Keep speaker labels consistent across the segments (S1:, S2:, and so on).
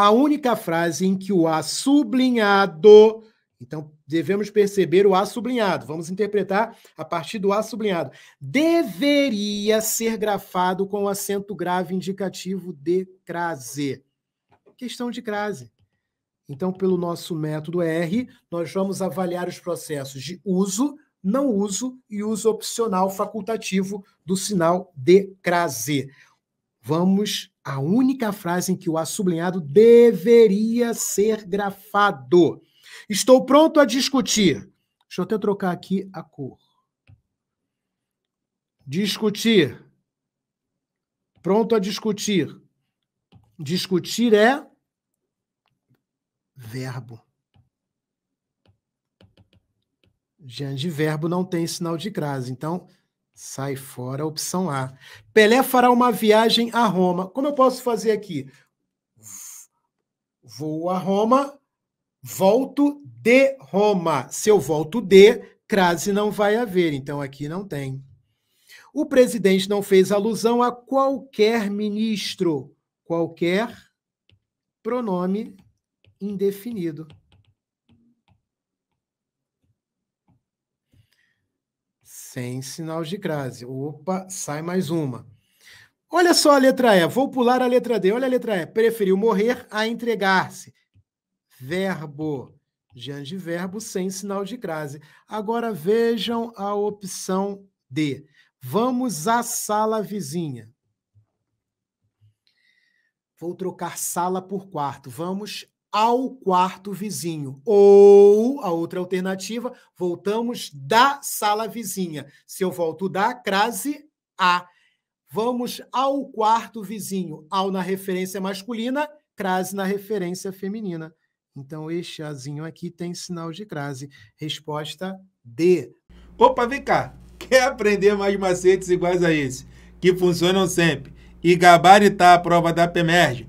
S1: a única frase em que o A sublinhado. Então, devemos perceber o A sublinhado. Vamos interpretar a partir do A sublinhado. Deveria ser grafado com acento grave indicativo de crase. Questão de crase. Então, pelo nosso método R, nós vamos avaliar os processos de uso, não uso e uso opcional facultativo do sinal de crase. Vamos a única frase em que o A sublinhado deveria ser grafado. Estou pronto a discutir. Deixa eu até trocar aqui a cor. Discutir. Pronto a discutir. Discutir é verbo. Diante de verbo não tem sinal de crase. Então, Sai fora a opção A. Pelé fará uma viagem a Roma. Como eu posso fazer aqui? Vou a Roma, volto de Roma. Se eu volto de, crase não vai haver, então aqui não tem. O presidente não fez alusão a qualquer ministro, qualquer pronome indefinido. Sem sinal de crase. Opa, sai mais uma. Olha só a letra E. Vou pular a letra D. Olha a letra E. Preferiu morrer a entregar-se. Verbo. Diante de verbo sem sinal de crase. Agora vejam a opção D. Vamos à sala vizinha. Vou trocar sala por quarto. Vamos ao quarto vizinho. Ou a outra alternativa, voltamos da sala vizinha. Se eu volto da crase A, vamos ao quarto vizinho. Ao na referência masculina, crase na referência feminina. Então, este azinho aqui tem sinal de crase. Resposta
S2: D. Opa, vem cá. Quer aprender mais macetes iguais a esse, que funcionam sempre, e gabaritar a prova da PEMERGE.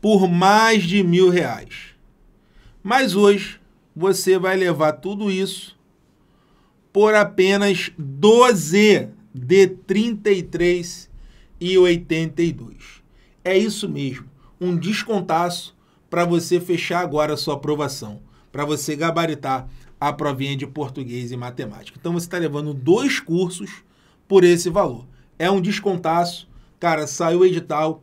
S2: por mais de mil reais. Mas hoje você vai levar tudo isso por apenas 12 de 33 e 82. É isso mesmo, um descontaço para você fechar agora a sua aprovação, para você gabaritar a provinha de português e matemática. Então você está levando dois cursos por esse valor. É um descontaço, cara, saiu o edital,